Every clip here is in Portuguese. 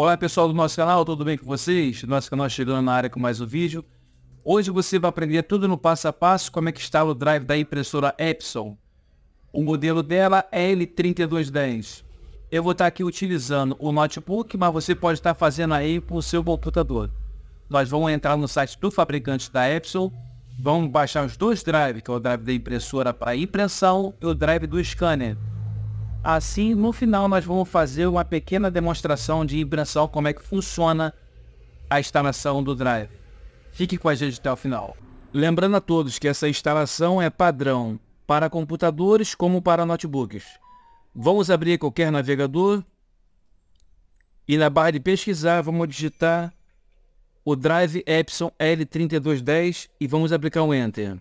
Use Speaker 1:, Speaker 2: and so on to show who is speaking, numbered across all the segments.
Speaker 1: Olá pessoal do nosso canal, tudo bem com vocês? Nosso canal chegando na área com mais um vídeo. Hoje você vai aprender tudo no passo a passo como é que instala o drive da impressora Epson. O modelo dela é L3210. Eu vou estar aqui utilizando o notebook, mas você pode estar fazendo aí com o seu computador. Nós vamos entrar no site do fabricante da Epson, vamos baixar os dois drives, que é o drive da impressora para impressão e o drive do scanner. Assim, no final nós vamos fazer uma pequena demonstração de impressão como é que funciona a instalação do drive. Fique com a gente até o final. Lembrando a todos que essa instalação é padrão para computadores como para notebooks. Vamos abrir qualquer navegador e na barra de pesquisar vamos digitar o drive Epson L3210 e vamos aplicar o um Enter.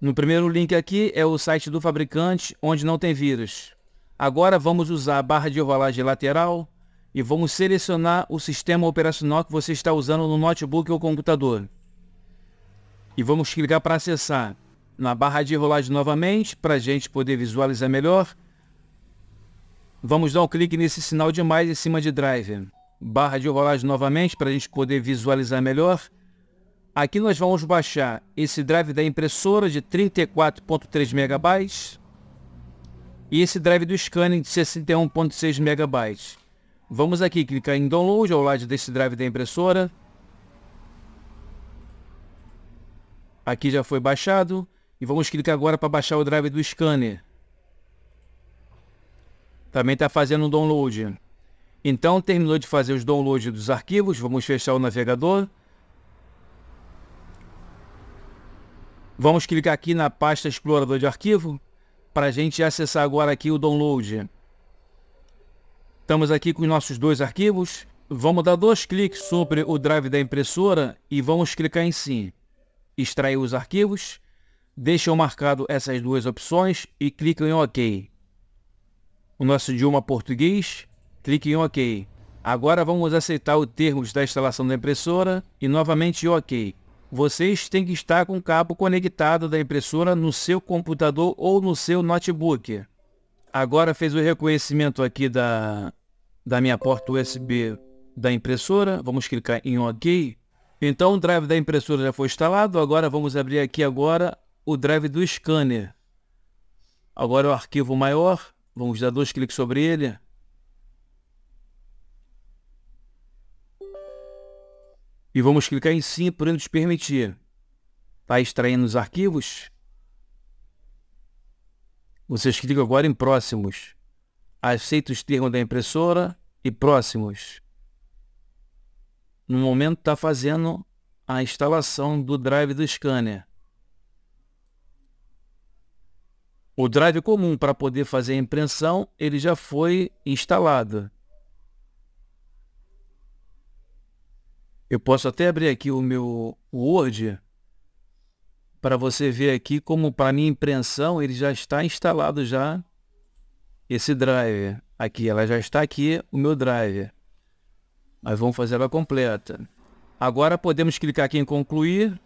Speaker 1: No primeiro link aqui é o site do fabricante, onde não tem vírus. Agora vamos usar a barra de rolagem lateral e vamos selecionar o sistema operacional que você está usando no notebook ou computador. E vamos clicar para acessar na barra de rolagem novamente, para a gente poder visualizar melhor. Vamos dar um clique nesse sinal de mais em cima de Drive. Barra de rolagem novamente, para a gente poder visualizar melhor. Aqui nós vamos baixar esse drive da impressora de 34.3 MB e esse drive do scanning de 61.6 MB. Vamos aqui clicar em download ao lado desse drive da impressora. Aqui já foi baixado e vamos clicar agora para baixar o drive do scanner. Também está fazendo um download. Então terminou de fazer os downloads dos arquivos, vamos fechar o navegador Vamos clicar aqui na pasta explorador de arquivo para a gente acessar agora aqui o download. Estamos aqui com os nossos dois arquivos. Vamos dar dois cliques sobre o drive da impressora e vamos clicar em sim. Extrair os arquivos. Deixam marcado essas duas opções e clicam em OK. O nosso idioma português, clique em OK. Agora vamos aceitar os termos da instalação da impressora e novamente OK vocês têm que estar com o cabo conectado da impressora no seu computador ou no seu notebook. Agora fez o reconhecimento aqui da, da minha porta USB da impressora. Vamos clicar em OK. Então o drive da impressora já foi instalado. Agora vamos abrir aqui agora o drive do scanner. Agora é o arquivo maior. Vamos dar dois cliques sobre ele. e vamos clicar em sim por nos permitir. Está extraindo os arquivos. Vocês clicam agora em próximos. Aceita os termos da impressora e próximos. No momento está fazendo a instalação do drive do scanner. O drive comum para poder fazer a impressão, ele já foi instalado. Eu posso até abrir aqui o meu Word para você ver aqui como para minha impressão ele já está instalado já esse driver aqui, ela já está aqui o meu driver. Mas vamos fazer ela completa. Agora podemos clicar aqui em concluir,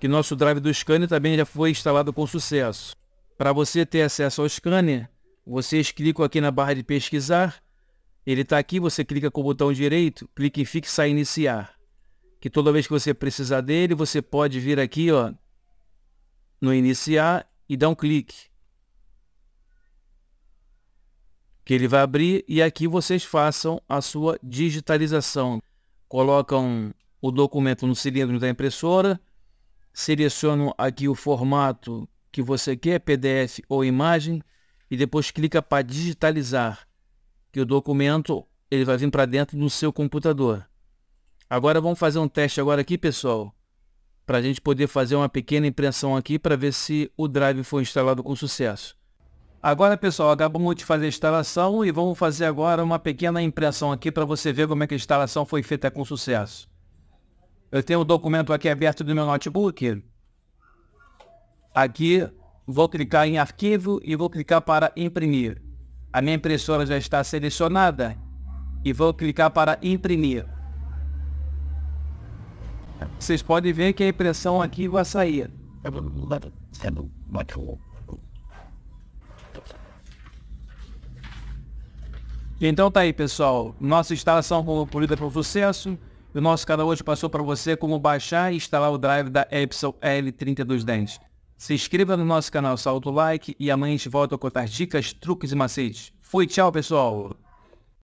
Speaker 1: que nosso drive do scanner também já foi instalado com sucesso. Para você ter acesso ao scanner, vocês clicam aqui na barra de pesquisar ele está aqui, você clica com o botão direito, clica em fixar iniciar. Que toda vez que você precisar dele, você pode vir aqui ó, no iniciar e dar um clique. Que ele vai abrir e aqui vocês façam a sua digitalização. Colocam o documento no cilindro da impressora, selecionam aqui o formato que você quer, PDF ou imagem, e depois clica para digitalizar que o documento ele vai vir para dentro do seu computador. Agora vamos fazer um teste agora aqui, pessoal, para a gente poder fazer uma pequena impressão aqui para ver se o drive foi instalado com sucesso. Agora, pessoal, acabamos de fazer a instalação e vamos fazer agora uma pequena impressão aqui para você ver como é que a instalação foi feita com sucesso. Eu tenho o um documento aqui aberto do meu notebook. Aqui, vou clicar em arquivo e vou clicar para imprimir. A minha impressora já está selecionada e vou clicar para imprimir. Vocês podem ver que a impressão aqui vai sair. Então tá aí pessoal, nossa instalação concluída com sucesso. O nosso canal hoje passou para você como baixar e instalar o drive da Epson L3210. Se inscreva no nosso canal, salta o like e amanhã a gente volta a contar dicas, truques e macetes. Fui, tchau pessoal!